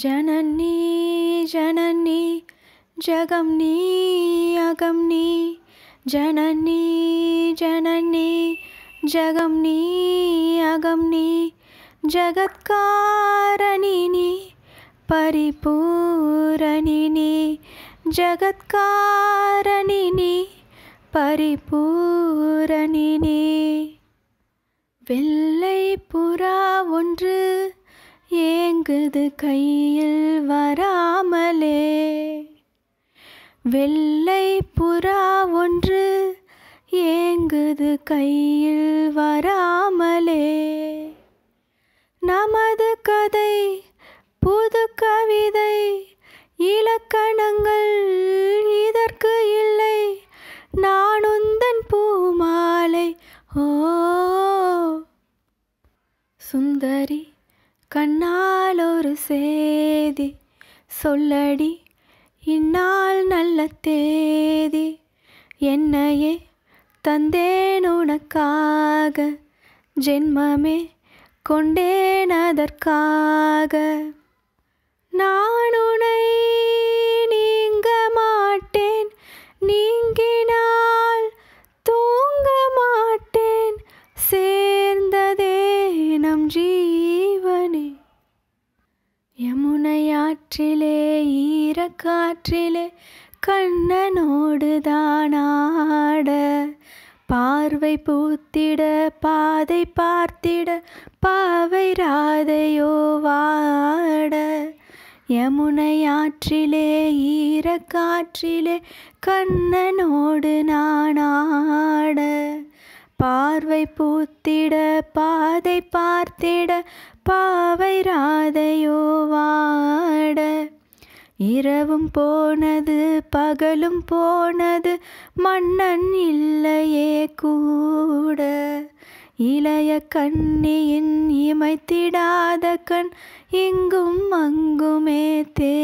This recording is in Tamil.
ஜனன் நீ ஜனன் நீ ஜகம் நீ அகம் நீ ஜனன் நீ ஜனன் நீ ஜகம் நீ அகம் நீ ஜகத்காரணி நீ பரிபூரணி நீ வெள்ளை புறா ஒன்று ஏங்குது கையில் வராமலே வெள்ளை புறா ஒன்று ஏங்குது கையில் வராமலே நமது கதை புது கவிதை இலக்கணங்கள் இதற்கு இல்லை நானுந்தன் பூமாலை ஓ சுந்தரி கண்ணால் ஒரு சேதி சொல்லடி இந்நாள் நல்ல தேதி என்னையே தந்தேன் உனக்காக ஜென்மமே கொண்டேன் அதற்காக ஜீவனே யமுனையாற்றிலே ஈரக்காற்றிலே கண்ணனோடு தானாட பார்வை பூத்திட பாதை பார்த்திட பாவை ராதையோ வாட யமுனையாற்றிலே ஈரக்காற்றிலே கண்ணனோடு நானாட பார்வை பூத்திட பாதை பார்த்திட பாவை ராதையோ வாட இரவும் போனது பகலும் போனது மன்னன் இல்லையே கூட இளைய கண்ணியின் இமைத்திடாத கண் இங்கும் அங்குமே தே